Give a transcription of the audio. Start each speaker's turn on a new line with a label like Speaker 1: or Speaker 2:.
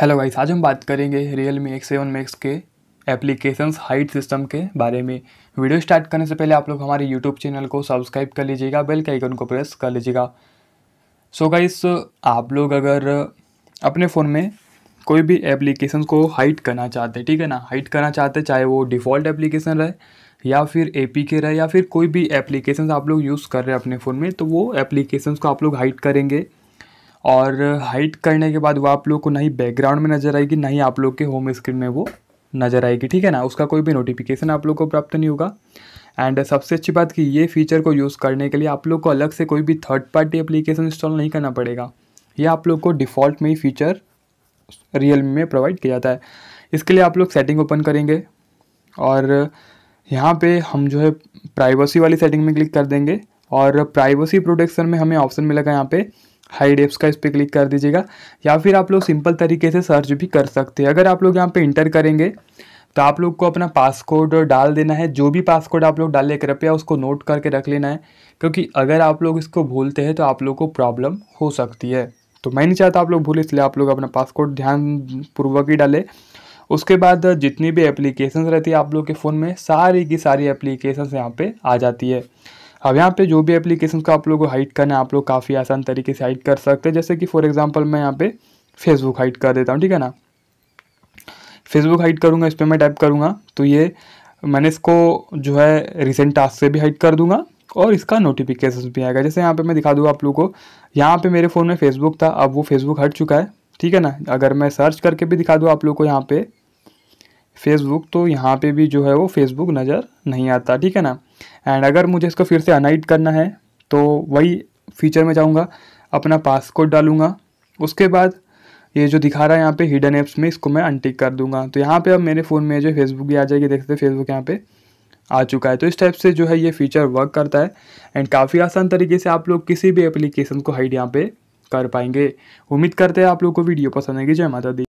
Speaker 1: hello guys आज हम बात करेंगे Realme X seven Max के एप्लीकेशंस हाइट सिस्टम के बारे में वीडियो स्टार्ट करने से पहले आप लोग हमारे यूट्यूब चैनल को सब्सक्राइब कर लीजिएगा बेल के आइकन को प्रेस कर लीजिएगा सो so गाइस आप लोग अगर अपने फ़ोन में कोई भी एप्लीकेशन को हाइट करना चाहते हैं ठीक है ना हाइट करना चाहते हैं चाहे वो डिफ़ॉल्ट एप्लीकेशन रहे या फिर ए के रहे या फिर कोई भी एप्लीकेशन आप लोग यूज़ कर रहे हैं अपने फ़ोन में तो वो एप्लीकेशन को आप लोग हाइट करेंगे और हाइट करने के बाद वो आप लोग को नहीं बैकग्राउंड में नज़र आएगी ना ही आप लोग के होम स्क्रीन में वो नज़र आएगी ठीक है ना उसका कोई भी नोटिफिकेशन आप लोग को प्राप्त नहीं होगा एंड सबसे अच्छी बात कि ये फीचर को यूज़ करने के लिए आप लोग को अलग से कोई भी थर्ड पार्टी एप्लीकेशन इंस्टॉल नहीं करना पड़ेगा ये आप लोग को डिफ़ॉल्ट में ही फीचर रियल में प्रोवाइड किया जाता है इसके लिए आप लोग सेटिंग ओपन करेंगे और यहाँ पे हम जो है प्राइवेसी वाली सेटिंग में क्लिक कर देंगे और प्राइवेसी प्रोटेक्शन में हमें ऑप्शन मिलेगा यहाँ पे हाई डेप्स का इस पर क्लिक कर दीजिएगा या फिर आप लोग सिंपल तरीके से सर्च भी कर सकते हैं अगर आप लोग यहाँ पे इंटर करेंगे तो आप लोग को अपना पासकोड डाल देना है जो भी पासकोड आप लोग डाले कृपया उसको नोट करके रख लेना है क्योंकि अगर आप लोग इसको भूलते हैं तो आप लोग को प्रॉब्लम हो सकती है तो मैं नहीं चाहता आप लोग भूलें इसलिए आप लोग अपना पासकोड ध्यानपूर्वक ही डालें उसके बाद जितनी भी एप्लीकेशन रहती है आप लोग के फ़ोन में सारी की सारी एप्लीकेशन यहाँ पे आ जाती है अब यहाँ पे जो भी एप्लीकेशन का आप लोग को हाइट करना है आप लोग काफ़ी आसान तरीके से हाइड कर सकते हैं जैसे कि फॉर एग्जाम्पल मैं यहाँ पे फेसबुक हाइट कर देता हूँ ठीक है ना फेसबुक हाइड करूँगा इस पर मैं टाइप करूँगा तो ये मैंने इसको जो है रिसेंट टास्क से भी हाइड कर दूँगा और इसका नोटिफिकेशन भी आएगा जैसे यहाँ पे मैं दिखा दूँ आप लोग को यहाँ पे मेरे फ़ोन में फेसबुक था अब वो फेसबुक हट चुका है ठीक है ना अगर मैं सर्च करके भी दिखा दूँ आप लोग को यहाँ पे फेसबुक तो यहाँ पे भी जो है वो फेसबुक नज़र नहीं आता ठीक है ना एंड अगर मुझे इसको फिर से अनाइट करना है तो वही फीचर में जाऊँगा अपना पासकोड डालूँगा उसके बाद ये जो दिखा रहा है यहाँ पे हिडन ऐप्स में इसको मैं अनटिक कर दूंगा तो यहाँ पे अब मेरे फ़ोन में जो फेसबुक भी आ जाएगी देख सकते हैं फेसबुक यहाँ पे आ चुका है तो इस टाइप से जो है ये फीचर वर्क करता है एंड काफ़ी आसान तरीके से आप लोग किसी भी एप्लीकेशन को हाइड यहाँ पे कर पाएंगे उम्मीद करते हैं आप लोग को वीडियो पसंद आएगी जय माता दी